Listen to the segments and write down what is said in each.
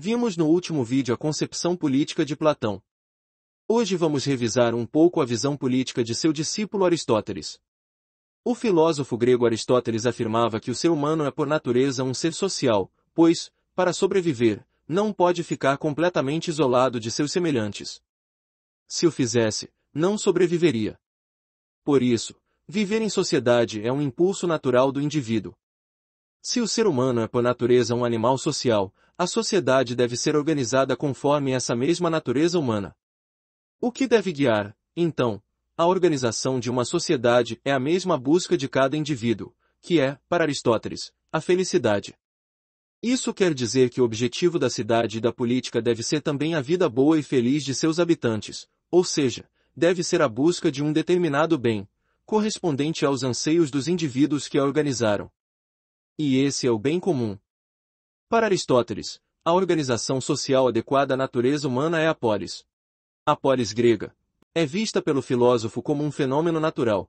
Vimos no último vídeo a concepção política de Platão. Hoje vamos revisar um pouco a visão política de seu discípulo Aristóteles. O filósofo grego Aristóteles afirmava que o ser humano é por natureza um ser social, pois, para sobreviver, não pode ficar completamente isolado de seus semelhantes. Se o fizesse, não sobreviveria. Por isso, viver em sociedade é um impulso natural do indivíduo. Se o ser humano é por natureza um animal social, a sociedade deve ser organizada conforme essa mesma natureza humana. O que deve guiar, então, a organização de uma sociedade é a mesma busca de cada indivíduo, que é, para Aristóteles, a felicidade. Isso quer dizer que o objetivo da cidade e da política deve ser também a vida boa e feliz de seus habitantes, ou seja, deve ser a busca de um determinado bem, correspondente aos anseios dos indivíduos que a organizaram. E esse é o bem comum. Para Aristóteles, a organização social adequada à natureza humana é a polis. A polis grega é vista pelo filósofo como um fenômeno natural.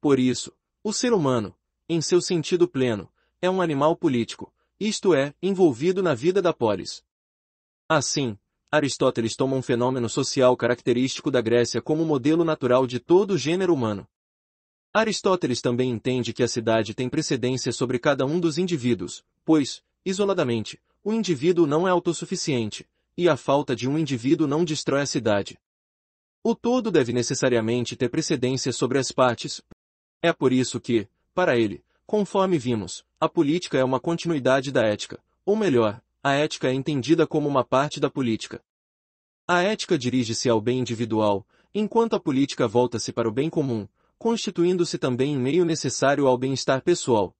Por isso, o ser humano, em seu sentido pleno, é um animal político, isto é, envolvido na vida da polis. Assim, Aristóteles toma um fenômeno social característico da Grécia como modelo natural de todo o gênero humano. Aristóteles também entende que a cidade tem precedência sobre cada um dos indivíduos, pois, isoladamente, o indivíduo não é autossuficiente, e a falta de um indivíduo não destrói a cidade. O todo deve necessariamente ter precedência sobre as partes. É por isso que, para ele, conforme vimos, a política é uma continuidade da ética, ou melhor, a ética é entendida como uma parte da política. A ética dirige-se ao bem individual, enquanto a política volta-se para o bem comum, constituindo-se também um meio necessário ao bem-estar pessoal,